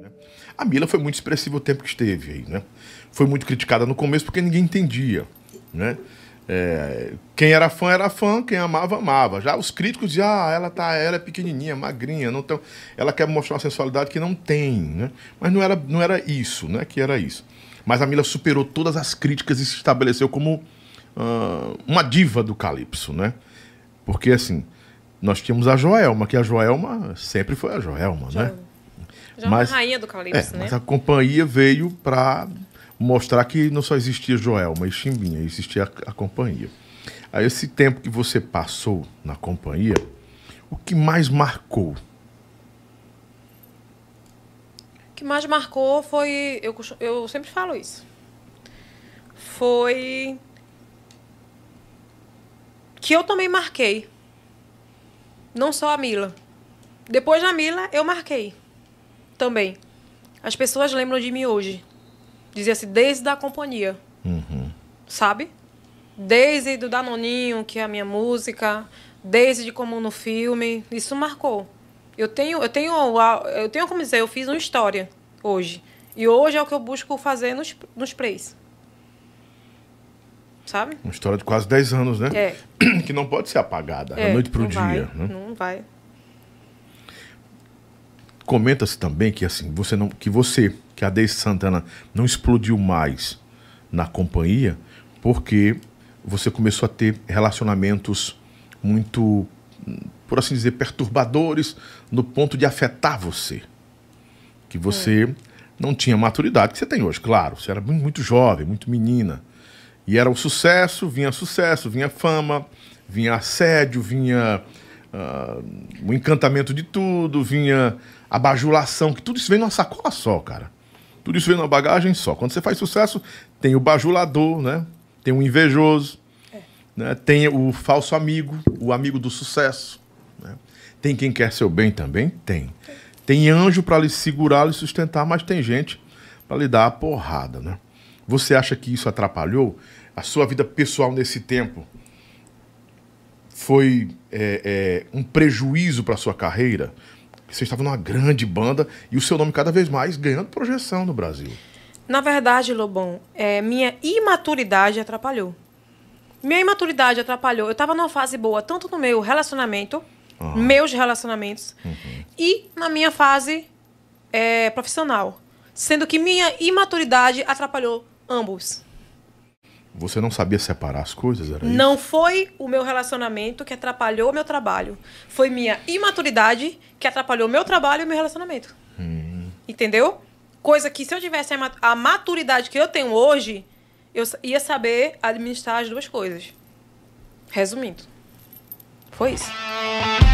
Né? A Mila foi muito expressiva o tempo que esteve aí, né? Foi muito criticada no começo porque ninguém entendia, né? É, quem era fã era fã, quem amava amava. Já os críticos diziam, ah, ela tá, ela é pequenininha, magrinha, não tão, ela quer mostrar uma sensualidade que não tem, né? Mas não era, não era isso, né? Que era isso. Mas a Mila superou todas as críticas e se estabeleceu como uh, uma diva do calypso, né? Porque assim, nós tínhamos a Joelma, que a Joelma sempre foi a Joelma, né? Joelma. né? Já é mas, uma rainha do Calypso, é, né? Mas a companhia veio para mostrar que não só existia Joel, mas Chimbinha, existia a, a companhia. A esse tempo que você passou na companhia, o que mais marcou? O que mais marcou foi. Eu, eu sempre falo isso. Foi. Que eu também marquei. Não só a Mila. Depois da Mila, eu marquei também. As pessoas lembram de mim hoje. Dizia-se assim, desde a companhia. Uhum. Sabe? Desde do Danoninho, que é a minha música, desde como no filme. Isso marcou. Eu tenho, eu tenho, eu tenho como dizer, eu fiz uma história hoje. E hoje é o que eu busco fazer nos, nos plays. Sabe? Uma história de quase 10 anos, né? É. Que não pode ser apagada, é, da noite para o dia. Vai, né? Não vai. Comenta-se também que assim, você não, que você, que a Deise Santana não explodiu mais na companhia porque você começou a ter relacionamentos muito, por assim dizer, perturbadores no ponto de afetar você. Que você é. não tinha maturidade que você tem hoje, claro. Você era muito jovem, muito menina. E era o sucesso, vinha sucesso, vinha fama, vinha assédio, vinha uh, ah, o encantamento de tudo, vinha a bajulação, que tudo isso vem numa sacola só, cara. Tudo isso vem numa bagagem só. Quando você faz sucesso, tem o bajulador, né? Tem o invejoso, é. né? tem o falso amigo, o amigo do sucesso. Né? Tem quem quer seu bem também? Tem. Tem anjo para lhe segurar, lhe sustentar, mas tem gente para lhe dar a porrada, né? Você acha que isso atrapalhou a sua vida pessoal nesse tempo? foi é, é, um prejuízo para sua carreira? Você estava numa grande banda e o seu nome cada vez mais ganhando projeção no Brasil. Na verdade, Lobão, é, minha imaturidade atrapalhou. Minha imaturidade atrapalhou. Eu estava numa fase boa, tanto no meu relacionamento, ah. meus relacionamentos, uhum. e na minha fase é, profissional. Sendo que minha imaturidade atrapalhou ambos. Você não sabia separar as coisas, era Não isso? foi o meu relacionamento que atrapalhou o meu trabalho. Foi minha imaturidade que atrapalhou o meu trabalho e o meu relacionamento. Hum. Entendeu? Coisa que se eu tivesse a maturidade que eu tenho hoje, eu ia saber administrar as duas coisas. Resumindo. Foi isso.